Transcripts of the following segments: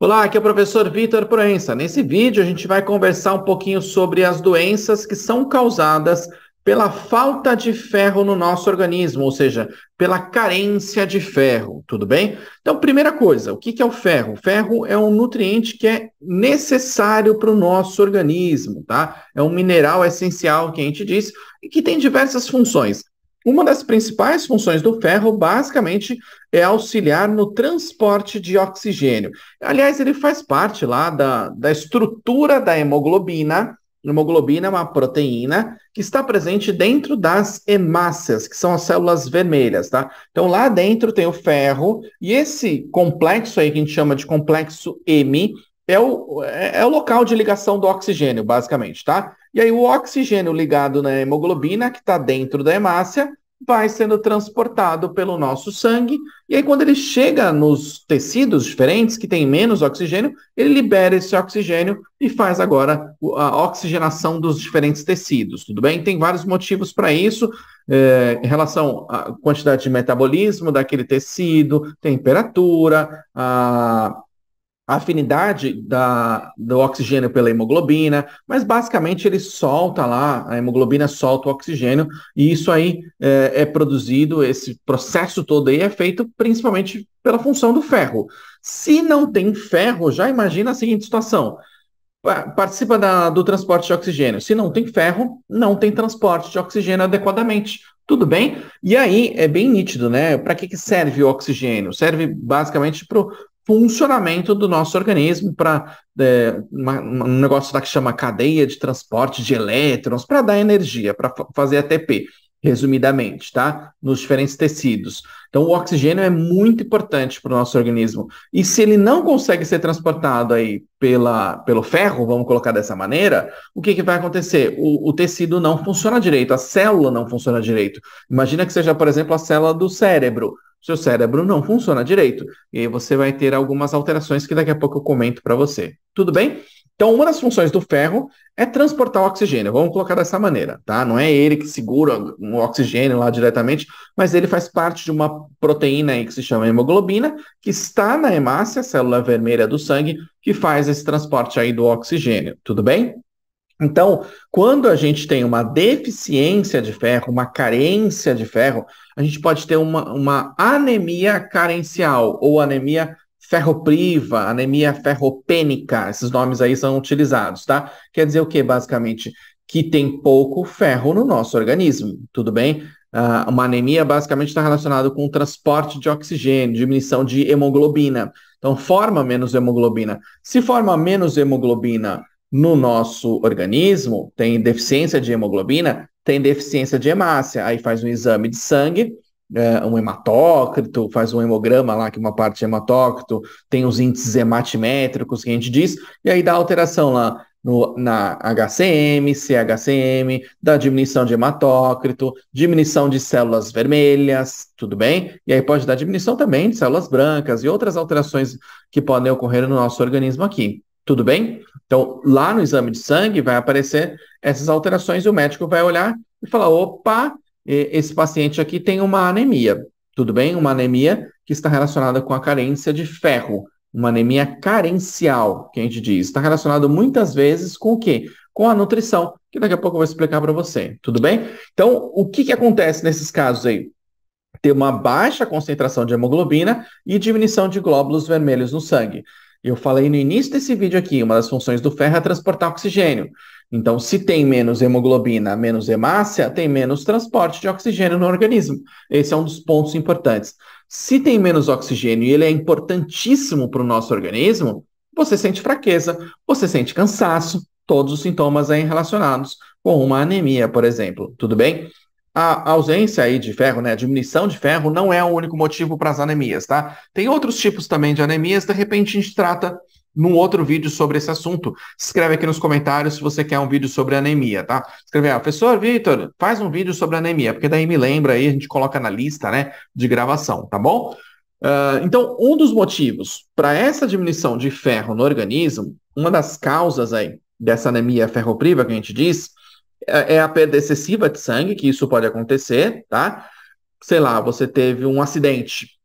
Olá, aqui é o professor Vitor Proença. Nesse vídeo a gente vai conversar um pouquinho sobre as doenças que são causadas pela falta de ferro no nosso organismo, ou seja, pela carência de ferro, tudo bem? Então, primeira coisa, o que é o ferro? O ferro é um nutriente que é necessário para o nosso organismo, tá? É um mineral essencial que a gente diz e que tem diversas funções. Uma das principais funções do ferro, basicamente, é auxiliar no transporte de oxigênio. Aliás, ele faz parte lá da, da estrutura da hemoglobina. Hemoglobina é uma proteína que está presente dentro das hemácias, que são as células vermelhas, tá? Então, lá dentro tem o ferro, e esse complexo aí que a gente chama de complexo M, é o, é, é o local de ligação do oxigênio, basicamente, tá? E aí o oxigênio ligado na hemoglobina, que está dentro da hemácia, vai sendo transportado pelo nosso sangue, e aí quando ele chega nos tecidos diferentes, que tem menos oxigênio, ele libera esse oxigênio e faz agora a oxigenação dos diferentes tecidos, tudo bem? Tem vários motivos para isso, é, em relação à quantidade de metabolismo daquele tecido, temperatura, a a afinidade da, do oxigênio pela hemoglobina, mas basicamente ele solta lá, a hemoglobina solta o oxigênio, e isso aí é, é produzido, esse processo todo aí é feito principalmente pela função do ferro. Se não tem ferro, já imagina a seguinte situação. Participa da, do transporte de oxigênio. Se não tem ferro, não tem transporte de oxigênio adequadamente. Tudo bem? E aí é bem nítido, né? Para que, que serve o oxigênio? Serve basicamente para o funcionamento do nosso organismo para é, um negócio lá que chama cadeia de transporte de elétrons para dar energia, para fazer ATP, resumidamente, tá? Nos diferentes tecidos. Então, o oxigênio é muito importante para o nosso organismo. E se ele não consegue ser transportado aí pela, pelo ferro, vamos colocar dessa maneira, o que, que vai acontecer? O, o tecido não funciona direito, a célula não funciona direito. Imagina que seja, por exemplo, a célula do cérebro seu cérebro não funciona direito. E aí você vai ter algumas alterações que daqui a pouco eu comento para você. Tudo bem? Então, uma das funções do ferro é transportar o oxigênio. Vamos colocar dessa maneira, tá? Não é ele que segura o oxigênio lá diretamente, mas ele faz parte de uma proteína aí que se chama hemoglobina, que está na hemácia, célula vermelha do sangue, que faz esse transporte aí do oxigênio. Tudo bem? Então, quando a gente tem uma deficiência de ferro, uma carência de ferro, a gente pode ter uma, uma anemia carencial ou anemia ferropriva, anemia ferropênica, esses nomes aí são utilizados, tá? Quer dizer o que, basicamente? Que tem pouco ferro no nosso organismo, tudo bem? Uh, uma anemia basicamente está relacionada com o transporte de oxigênio, diminuição de hemoglobina. Então, forma menos hemoglobina. Se forma menos hemoglobina no nosso organismo, tem deficiência de hemoglobina, tem deficiência de hemácia. Aí faz um exame de sangue, é, um hematócrito, faz um hemograma lá, que é uma parte é hematócrito, tem os índices hematimétricos que a gente diz, e aí dá alteração lá no, na HCM, CHCM, da diminuição de hematócrito, diminuição de células vermelhas, tudo bem? E aí pode dar diminuição também de células brancas e outras alterações que podem ocorrer no nosso organismo aqui. Tudo bem? Então, lá no exame de sangue vai aparecer essas alterações e o médico vai olhar e falar: opa, esse paciente aqui tem uma anemia. Tudo bem? Uma anemia que está relacionada com a carência de ferro, uma anemia carencial, que a gente diz. Está relacionado muitas vezes com o quê? Com a nutrição, que daqui a pouco eu vou explicar para você. Tudo bem? Então, o que, que acontece nesses casos aí? Ter uma baixa concentração de hemoglobina e diminuição de glóbulos vermelhos no sangue. Eu falei no início desse vídeo aqui, uma das funções do ferro é transportar oxigênio. Então, se tem menos hemoglobina, menos hemácia, tem menos transporte de oxigênio no organismo. Esse é um dos pontos importantes. Se tem menos oxigênio e ele é importantíssimo para o nosso organismo, você sente fraqueza, você sente cansaço, todos os sintomas aí relacionados com uma anemia, por exemplo. Tudo bem? a ausência aí de ferro, né, a diminuição de ferro, não é o único motivo para as anemias, tá? Tem outros tipos também de anemias, de repente a gente trata num outro vídeo sobre esse assunto. Escreve aqui nos comentários se você quer um vídeo sobre anemia, tá? Escreve, aí, ah, professor Vitor, faz um vídeo sobre anemia, porque daí me lembra aí, a gente coloca na lista, né, de gravação, tá bom? Uh, então, um dos motivos para essa diminuição de ferro no organismo, uma das causas aí dessa anemia ferropriva que a gente diz, é, é a perda excessiva de sangue, que isso pode acontecer, tá? Sei lá, você teve um acidente,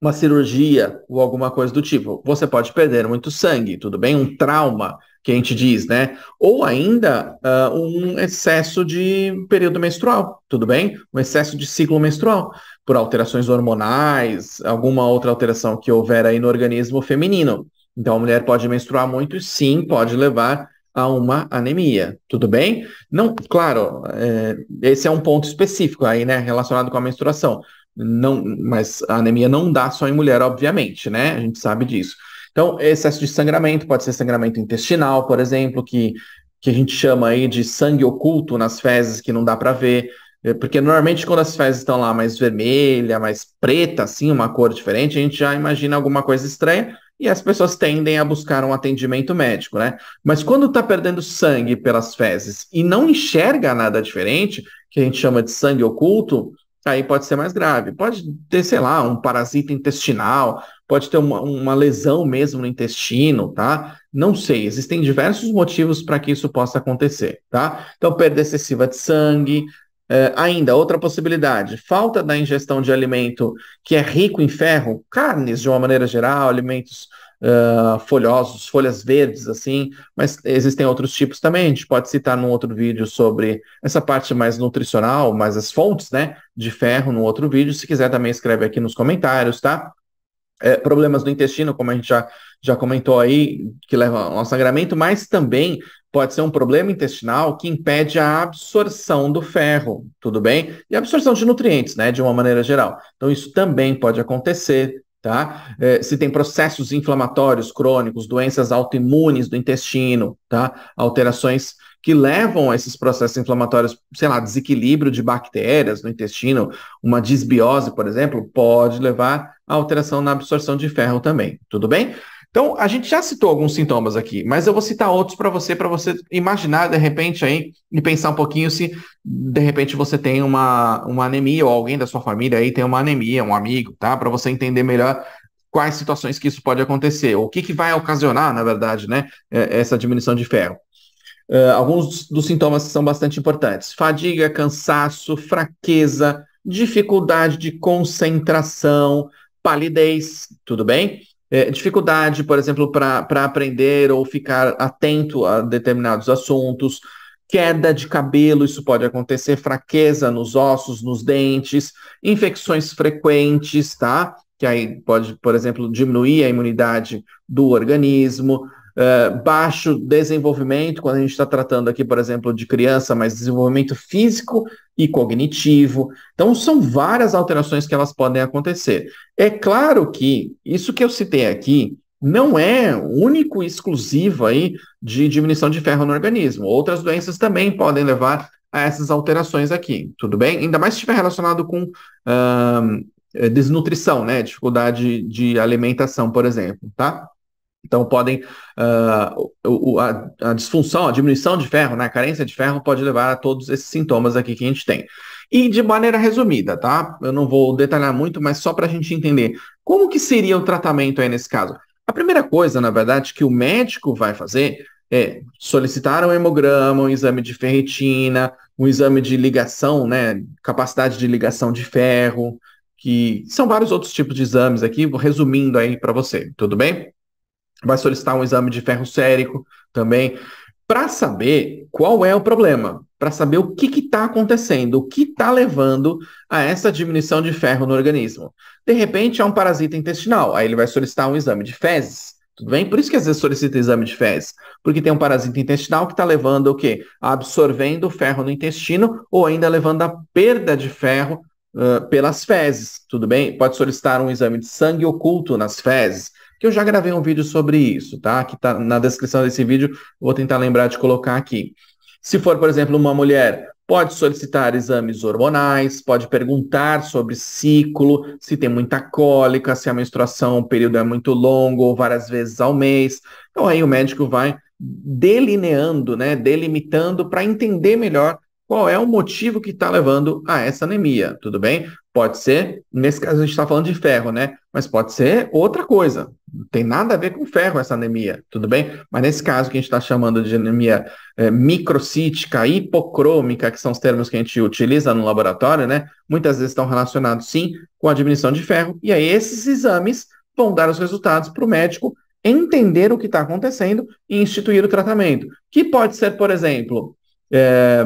uma cirurgia ou alguma coisa do tipo, você pode perder muito sangue, tudo bem? Um trauma, que a gente diz, né? Ou ainda uh, um excesso de período menstrual, tudo bem? Um excesso de ciclo menstrual, por alterações hormonais, alguma outra alteração que houver aí no organismo feminino. Então a mulher pode menstruar muito, sim, pode levar a uma anemia, tudo bem? Não, claro, é, esse é um ponto específico aí, né, relacionado com a menstruação. Não, mas a anemia não dá só em mulher, obviamente, né? A gente sabe disso. Então, excesso de sangramento pode ser sangramento intestinal, por exemplo, que, que a gente chama aí de sangue oculto nas fezes que não dá para ver. É, porque normalmente quando as fezes estão lá mais vermelha, mais preta, assim, uma cor diferente, a gente já imagina alguma coisa estranha e as pessoas tendem a buscar um atendimento médico, né? Mas quando está perdendo sangue pelas fezes e não enxerga nada diferente, que a gente chama de sangue oculto, aí pode ser mais grave. Pode ter, sei lá, um parasita intestinal, pode ter uma, uma lesão mesmo no intestino, tá? Não sei, existem diversos motivos para que isso possa acontecer, tá? Então, perda excessiva de sangue, é, ainda, outra possibilidade, falta da ingestão de alimento que é rico em ferro, carnes de uma maneira geral, alimentos uh, folhosos, folhas verdes, assim, mas existem outros tipos também, a gente pode citar num outro vídeo sobre essa parte mais nutricional, mais as fontes, né, de ferro, num outro vídeo, se quiser também escreve aqui nos comentários, tá? é, problemas do intestino, como a gente já, já comentou aí, que leva ao sangramento, mas também pode ser um problema intestinal que impede a absorção do ferro, tudo bem? E a absorção de nutrientes, né, de uma maneira geral. Então, isso também pode acontecer, tá? É, se tem processos inflamatórios crônicos, doenças autoimunes do intestino, tá? Alterações que levam a esses processos inflamatórios, sei lá, desequilíbrio de bactérias no intestino, uma disbiose, por exemplo, pode levar a alteração na absorção de ferro também, tudo bem? Então, a gente já citou alguns sintomas aqui, mas eu vou citar outros para você, para você imaginar de repente aí e pensar um pouquinho se de repente você tem uma, uma anemia ou alguém da sua família aí tem uma anemia, um amigo, tá? Para você entender melhor quais situações que isso pode acontecer, o que, que vai ocasionar, na verdade, né, é, essa diminuição de ferro. Uh, alguns dos sintomas que são bastante importantes: fadiga, cansaço, fraqueza, dificuldade de concentração, palidez, tudo bem? É, dificuldade, por exemplo, para aprender ou ficar atento a determinados assuntos, queda de cabelo, isso pode acontecer, fraqueza nos ossos, nos dentes, infecções frequentes, tá? Que aí pode, por exemplo, diminuir a imunidade do organismo, é, baixo desenvolvimento, quando a gente está tratando aqui, por exemplo, de criança, mas desenvolvimento físico e cognitivo. Então, são várias alterações que elas podem acontecer. É claro que isso que eu citei aqui não é único e exclusivo aí de diminuição de ferro no organismo. Outras doenças também podem levar a essas alterações aqui, tudo bem? Ainda mais se estiver relacionado com uh, desnutrição, né? Dificuldade de alimentação, por exemplo, tá? Então podem uh, a, a, disfunção, a diminuição de ferro, né, a carência de ferro pode levar a todos esses sintomas aqui que a gente tem. E de maneira resumida, tá? Eu não vou detalhar muito, mas só para a gente entender como que seria o tratamento aí nesse caso. A primeira coisa, na verdade, que o médico vai fazer é solicitar um hemograma, um exame de ferritina, um exame de ligação, né, capacidade de ligação de ferro, que são vários outros tipos de exames aqui, vou resumindo aí para você, tudo bem? vai solicitar um exame de ferro sérico também, para saber qual é o problema, para saber o que está acontecendo, o que está levando a essa diminuição de ferro no organismo. De repente, é um parasita intestinal, aí ele vai solicitar um exame de fezes. Tudo bem? Por isso que às vezes solicita exame de fezes, porque tem um parasita intestinal que está levando o quê? Absorvendo ferro no intestino ou ainda levando a perda de ferro uh, pelas fezes. Tudo bem? Pode solicitar um exame de sangue oculto nas fezes que eu já gravei um vídeo sobre isso, tá? Que tá na descrição desse vídeo, vou tentar lembrar de colocar aqui. Se for, por exemplo, uma mulher, pode solicitar exames hormonais, pode perguntar sobre ciclo, se tem muita cólica, se a menstruação, o período é muito longo ou várias vezes ao mês. Então aí o médico vai delineando, né, delimitando para entender melhor qual é o motivo que está levando a essa anemia, tudo bem? Pode ser, nesse caso a gente está falando de ferro, né? Mas pode ser outra coisa. Não tem nada a ver com ferro essa anemia, tudo bem? Mas nesse caso que a gente está chamando de anemia é, microcítica, hipocrômica, que são os termos que a gente utiliza no laboratório, né? Muitas vezes estão relacionados, sim, com a diminuição de ferro. E aí esses exames vão dar os resultados para o médico entender o que está acontecendo e instituir o tratamento. Que pode ser, por exemplo, é,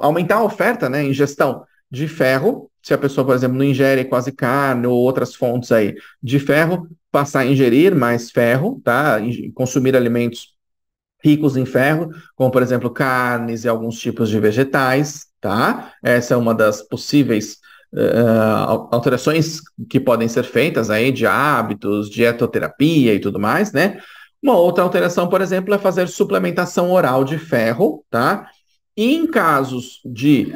aumentar a oferta, né, ingestão de ferro, se a pessoa, por exemplo, não ingere quase carne ou outras fontes aí de ferro, passar a ingerir mais ferro, tá? Consumir alimentos ricos em ferro, como por exemplo carnes e alguns tipos de vegetais, tá? Essa é uma das possíveis uh, alterações que podem ser feitas aí de hábitos, dietoterapia e tudo mais, né? Uma outra alteração, por exemplo, é fazer suplementação oral de ferro, tá? em casos de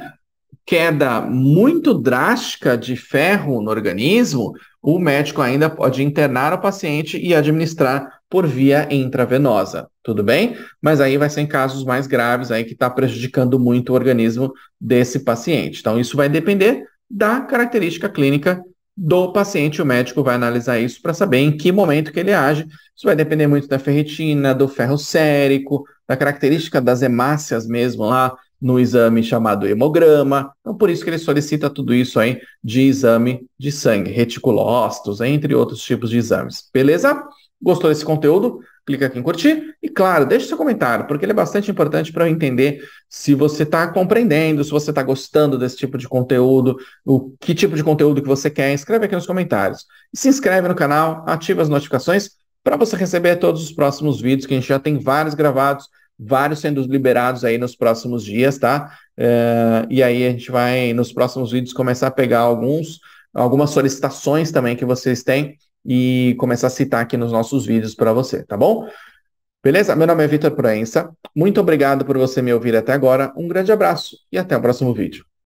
queda muito drástica de ferro no organismo, o médico ainda pode internar o paciente e administrar por via intravenosa, tudo bem? Mas aí vai ser em casos mais graves aí que está prejudicando muito o organismo desse paciente. Então isso vai depender da característica clínica do paciente, o médico vai analisar isso para saber em que momento que ele age. Isso vai depender muito da ferritina, do ferro sérico, da característica das hemácias mesmo lá no exame chamado hemograma. Então, por isso que ele solicita tudo isso aí de exame de sangue, reticulócitos, entre outros tipos de exames. Beleza? Gostou desse conteúdo? Clica aqui em curtir e, claro, deixe seu comentário, porque ele é bastante importante para eu entender se você está compreendendo, se você está gostando desse tipo de conteúdo, o que tipo de conteúdo que você quer. Escreve aqui nos comentários. E se inscreve no canal, ativa as notificações para você receber todos os próximos vídeos, que a gente já tem vários gravados, vários sendo liberados aí nos próximos dias, tá? Uh, e aí a gente vai, nos próximos vídeos, começar a pegar alguns, algumas solicitações também que vocês têm e começar a citar aqui nos nossos vídeos para você, tá bom? Beleza? Meu nome é Vitor Proença. Muito obrigado por você me ouvir até agora. Um grande abraço e até o próximo vídeo.